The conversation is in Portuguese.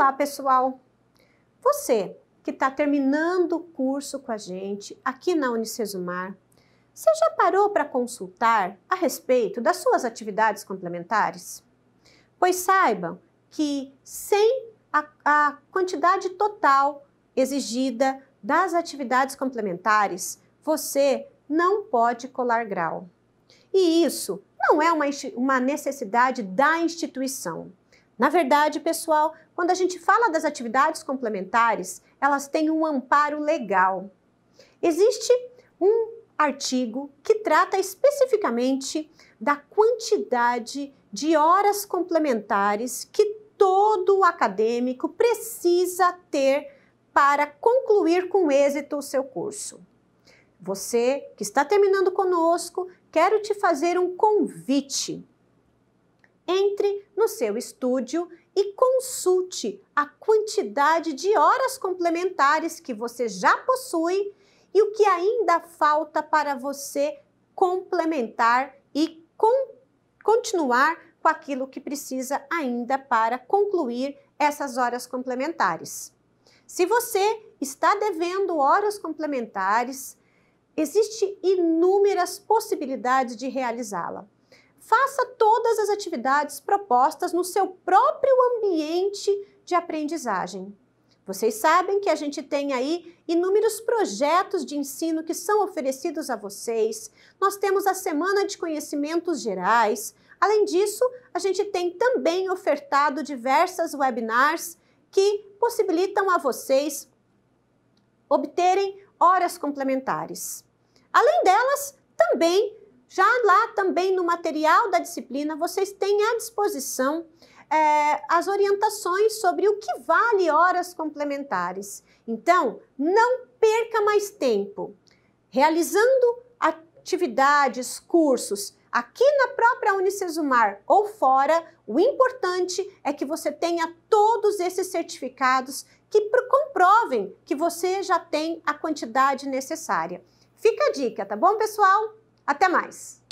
Olá, pessoal! Você que está terminando o curso com a gente aqui na Unicesumar, você já parou para consultar a respeito das suas atividades complementares? Pois saibam que sem a, a quantidade total exigida das atividades complementares, você não pode colar grau. E isso não é uma, uma necessidade da instituição. Na verdade, pessoal, quando a gente fala das atividades complementares, elas têm um amparo legal. Existe um artigo que trata especificamente da quantidade de horas complementares que todo acadêmico precisa ter para concluir com êxito o seu curso. Você que está terminando conosco, quero te fazer um convite. Entre no seu estúdio e consulte a quantidade de horas complementares que você já possui e o que ainda falta para você complementar e continuar com aquilo que precisa ainda para concluir essas horas complementares. Se você está devendo horas complementares, existe inúmeras possibilidades de realizá-la faça todas as atividades propostas no seu próprio ambiente de aprendizagem. Vocês sabem que a gente tem aí inúmeros projetos de ensino que são oferecidos a vocês. Nós temos a Semana de Conhecimentos Gerais. Além disso, a gente tem também ofertado diversas webinars que possibilitam a vocês obterem horas complementares. Além delas, também já lá também no material da disciplina, vocês têm à disposição é, as orientações sobre o que vale horas complementares. Então, não perca mais tempo. Realizando atividades, cursos, aqui na própria Unicesumar ou fora, o importante é que você tenha todos esses certificados que comprovem que você já tem a quantidade necessária. Fica a dica, tá bom, pessoal? Até mais!